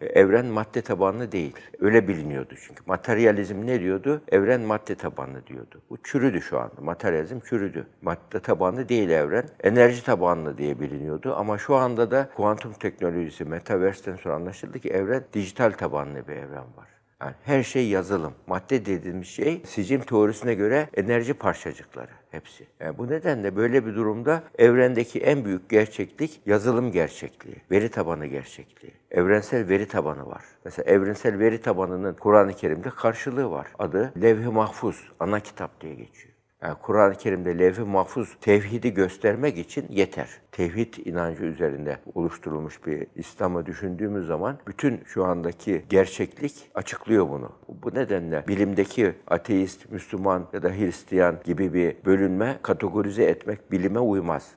evren madde tabanlı değil. Öyle biliniyordu çünkü. Materyalizm ne diyordu? Evren madde tabanlı diyordu. Bu çürüdü şu anda. Materyalizm çürüdü. Madde tabanlı değil evren. Enerji tabanlı diye biliniyordu. Ama şu anda da kuantum teknolojisi, metaverse'den sonra anlaşıldı ki evren dijital tabanlı bir evren var. Yani her şey yazılım. Madde dediğimiz şey sicim teorisine göre enerji parçacıkları hepsi. Yani bu nedenle böyle bir durumda evrendeki en büyük gerçeklik yazılım gerçekliği, veri tabanı gerçekliği. Evrensel veri tabanı var. Mesela evrensel veri tabanının Kur'an-ı Kerim'de karşılığı var. Adı Levh-i Mahfuz, ana kitap diye geçiyor. Yani Kur'an-ı Kerim'de levh-i mahfuz tevhidi göstermek için yeter. Tevhid inancı üzerinde oluşturulmuş bir İslam'ı düşündüğümüz zaman bütün şu andaki gerçeklik açıklıyor bunu. Bu nedenle bilimdeki ateist, Müslüman ya da Hristiyan gibi bir bölünme kategorize etmek bilime uymaz.